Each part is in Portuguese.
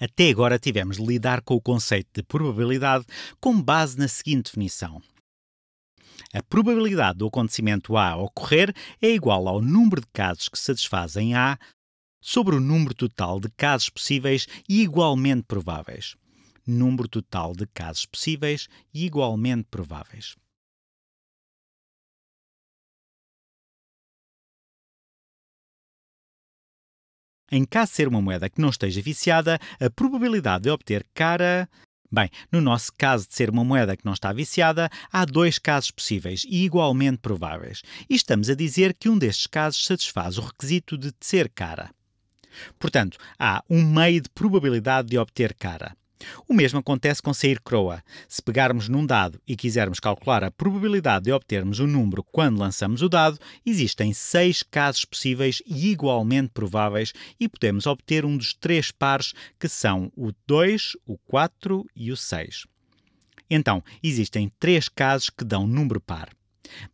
Até agora tivemos de lidar com o conceito de probabilidade com base na seguinte definição. A probabilidade do acontecimento A ocorrer é igual ao número de casos que satisfazem A sobre o número total de casos possíveis e igualmente prováveis. Número total de casos possíveis e igualmente prováveis. Em caso de ser uma moeda que não esteja viciada, a probabilidade de obter cara. Bem, no nosso caso de ser uma moeda que não está viciada, há dois casos possíveis e igualmente prováveis, e estamos a dizer que um destes casos satisfaz o requisito de ser cara. Portanto, há um meio de probabilidade de obter cara. O mesmo acontece com sair croa. Se pegarmos num dado e quisermos calcular a probabilidade de obtermos o um número quando lançamos o dado, existem seis casos possíveis e igualmente prováveis e podemos obter um dos três pares que são o 2, o 4 e o 6. Então, existem três casos que dão número par.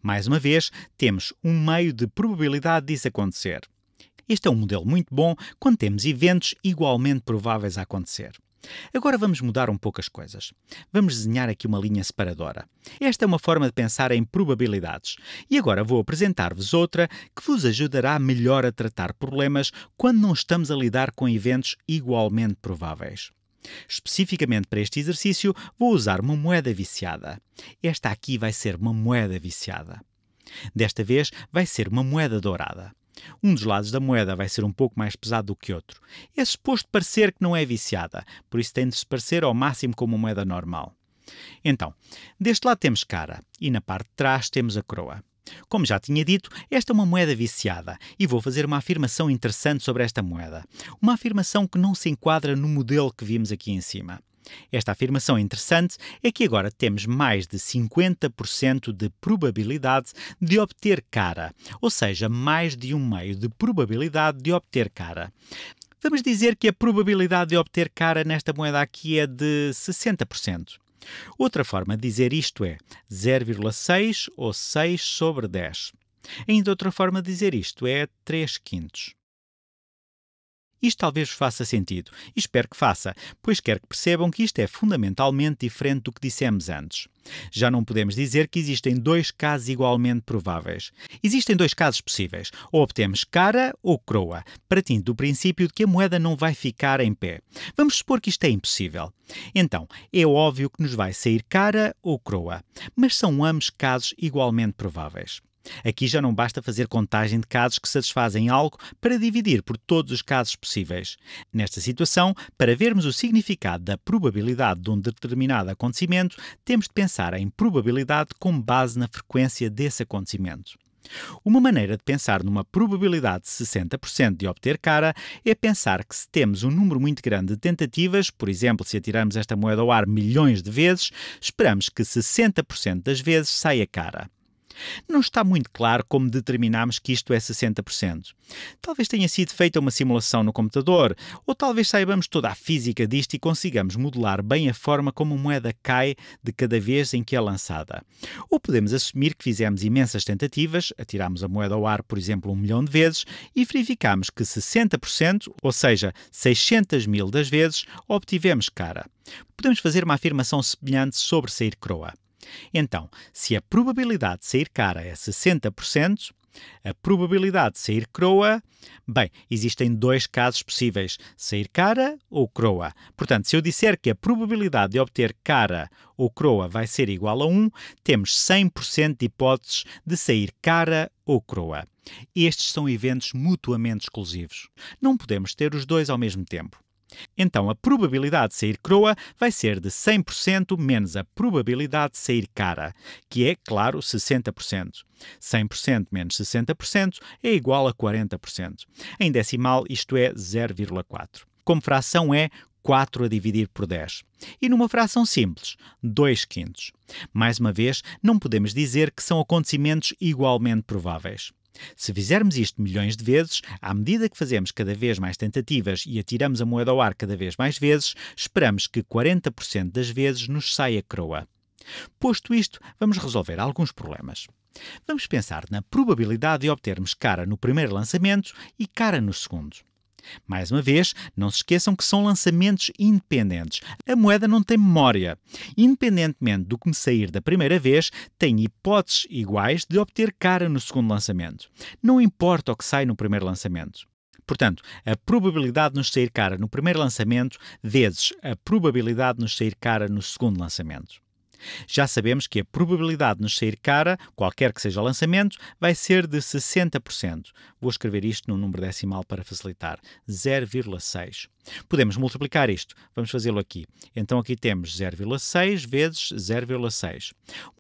Mais uma vez, temos um meio de probabilidade disso acontecer. Este é um modelo muito bom quando temos eventos igualmente prováveis a acontecer. Agora vamos mudar um pouco as coisas. Vamos desenhar aqui uma linha separadora. Esta é uma forma de pensar em probabilidades. E agora vou apresentar-vos outra que vos ajudará melhor a tratar problemas quando não estamos a lidar com eventos igualmente prováveis. Especificamente para este exercício, vou usar uma moeda viciada. Esta aqui vai ser uma moeda viciada. Desta vez, vai ser uma moeda dourada. Um dos lados da moeda vai ser um pouco mais pesado do que outro. É suposto parecer que não é viciada, por isso tem de se parecer ao máximo como uma moeda normal. Então, deste lado temos cara e na parte de trás temos a coroa. Como já tinha dito, esta é uma moeda viciada e vou fazer uma afirmação interessante sobre esta moeda. Uma afirmação que não se enquadra no modelo que vimos aqui em cima. Esta afirmação interessante é que agora temos mais de 50% de probabilidade de obter cara, ou seja, mais de um meio de probabilidade de obter cara. Vamos dizer que a probabilidade de obter cara nesta moeda aqui é de 60%. Outra forma de dizer isto é 0,6 ou 6 sobre 10. Ainda outra forma de dizer isto é 3 quintos. Isto talvez vos faça sentido, e espero que faça, pois quero que percebam que isto é fundamentalmente diferente do que dissemos antes. Já não podemos dizer que existem dois casos igualmente prováveis. Existem dois casos possíveis: ou obtemos cara ou croa, partindo do princípio de que a moeda não vai ficar em pé. Vamos supor que isto é impossível. Então, é óbvio que nos vai sair cara ou croa, mas são ambos casos igualmente prováveis. Aqui já não basta fazer contagem de casos que satisfazem algo para dividir por todos os casos possíveis. Nesta situação, para vermos o significado da probabilidade de um determinado acontecimento, temos de pensar em probabilidade com base na frequência desse acontecimento. Uma maneira de pensar numa probabilidade de 60% de obter cara é pensar que se temos um número muito grande de tentativas, por exemplo, se atirarmos esta moeda ao ar milhões de vezes, esperamos que 60% das vezes saia cara. Não está muito claro como determinamos que isto é 60%. Talvez tenha sido feita uma simulação no computador, ou talvez saibamos toda a física disto e consigamos modelar bem a forma como a moeda cai de cada vez em que é lançada. Ou podemos assumir que fizemos imensas tentativas, atiramos a moeda ao ar, por exemplo, um milhão de vezes, e verificamos que 60%, ou seja, 600 mil das vezes, obtivemos cara. Podemos fazer uma afirmação semelhante sobre sair croa. Então, se a probabilidade de sair cara é 60%, a probabilidade de sair croa, bem, existem dois casos possíveis: sair cara ou croa. Portanto, se eu disser que a probabilidade de obter cara ou croa vai ser igual a 1, temos 100% de hipóteses de sair cara ou croa. Estes são eventos mutuamente exclusivos. Não podemos ter os dois ao mesmo tempo. Então a probabilidade de sair croa vai ser de 100% menos a probabilidade de sair cara, que é, claro, 60%. 100% menos 60% é igual a 40%. Em decimal, isto é 0,4. Como fração é 4 a dividir por 10. E numa fração simples, 2 quintos. Mais uma vez, não podemos dizer que são acontecimentos igualmente prováveis. Se fizermos isto milhões de vezes, à medida que fazemos cada vez mais tentativas e atiramos a moeda ao ar cada vez mais vezes, esperamos que 40% das vezes nos saia croa. Posto isto, vamos resolver alguns problemas. Vamos pensar na probabilidade de obtermos cara no primeiro lançamento e cara no segundo. Mais uma vez, não se esqueçam que são lançamentos independentes. A moeda não tem memória. Independentemente do que me sair da primeira vez, tem hipóteses iguais de obter cara no segundo lançamento. Não importa o que sai no primeiro lançamento. Portanto, a probabilidade de nos sair cara no primeiro lançamento vezes a probabilidade de nos sair cara no segundo lançamento. Já sabemos que a probabilidade de nos sair cara, qualquer que seja o lançamento, vai ser de 60%. Vou escrever isto num número decimal para facilitar: 0,6. Podemos multiplicar isto. Vamos fazê-lo aqui. Então aqui temos 0,6 vezes 0,6.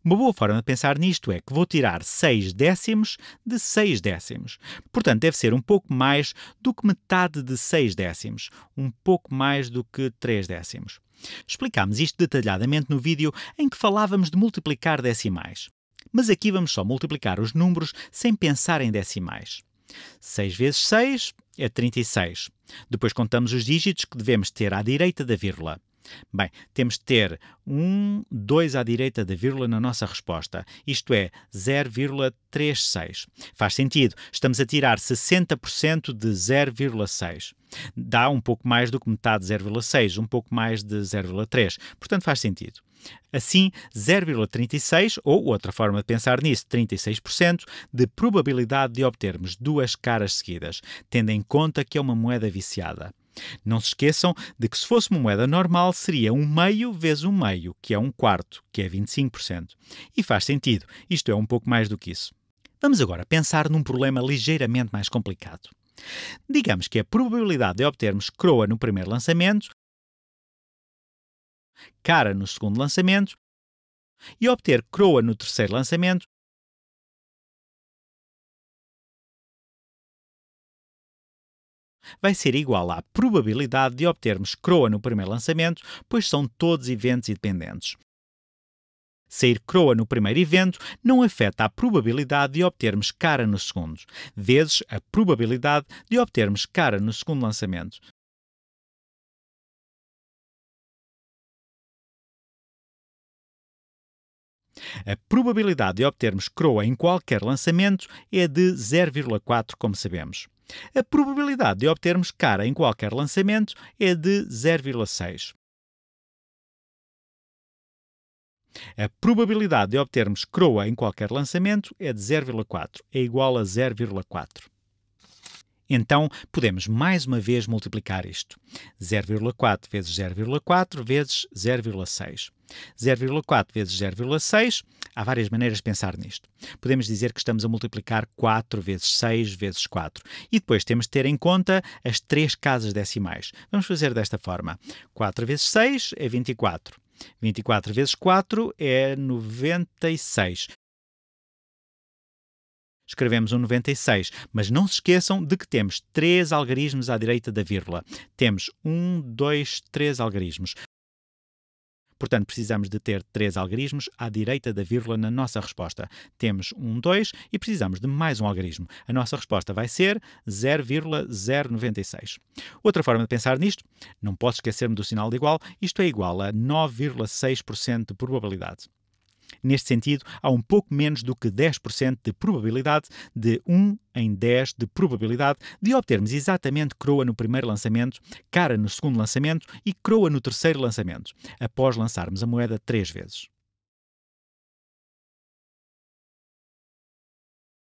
Uma boa forma de pensar nisto é que vou tirar 6 décimos de 6 décimos. Portanto, deve ser um pouco mais do que metade de 6 décimos, um pouco mais do que 3 décimos. Explicámos isto detalhadamente no vídeo em que falávamos de multiplicar decimais. Mas aqui vamos só multiplicar os números sem pensar em decimais. 6 vezes 6 é 36. Depois contamos os dígitos que devemos ter à direita da vírgula. Bem, temos de ter 1, 2 à direita da vírgula na nossa resposta, isto é 0,36. Faz sentido, estamos a tirar 60% de 0,6. Dá um pouco mais do que metade de 0,6, um pouco mais de 0,3, portanto faz sentido. Assim, 0,36, ou outra forma de pensar nisso, 36%, de probabilidade de obtermos duas caras seguidas, tendo em conta que é uma moeda viciada. Não se esqueçam de que se fosse uma moeda normal seria um meio vezes um meio, que é um quarto, que é 25%. E faz sentido, isto é um pouco mais do que isso. Vamos agora pensar num problema ligeiramente mais complicado. Digamos que a probabilidade de obtermos croa no primeiro lançamento, cara no segundo lançamento e obter croa no terceiro lançamento vai ser igual à probabilidade de obtermos croa no primeiro lançamento, pois são todos eventos independentes. Sair croa no primeiro evento não afeta a probabilidade de obtermos cara no segundo, vezes a probabilidade de obtermos cara no segundo lançamento. A probabilidade de obtermos croa em qualquer lançamento é de 0,4, como sabemos. A probabilidade de obtermos cara em qualquer lançamento é de 0,6. A probabilidade de obtermos croa em qualquer lançamento é de 0,4, é igual a 0,4. Então, podemos mais uma vez multiplicar isto. 0,4 vezes 0,4 vezes 0,6. 0,4 vezes 0,6, há várias maneiras de pensar nisto. Podemos dizer que estamos a multiplicar 4 vezes 6 vezes 4. E depois temos de ter em conta as três casas decimais. Vamos fazer desta forma: 4 vezes 6 é 24. 24 vezes 4 é 96 escrevemos um 96, mas não se esqueçam de que temos três algarismos à direita da vírgula. Temos um, dois, três algarismos. Portanto, precisamos de ter três algarismos à direita da vírgula na nossa resposta. Temos um 2 e precisamos de mais um algarismo. A nossa resposta vai ser 0,096. Outra forma de pensar nisto, não posso esquecer-me do sinal de igual, isto é igual a 9,6% de probabilidade. Neste sentido, há um pouco menos do que 10% de probabilidade, de 1 em 10 de probabilidade, de obtermos exatamente croa no primeiro lançamento, cara no segundo lançamento e croa no terceiro lançamento, após lançarmos a moeda três vezes.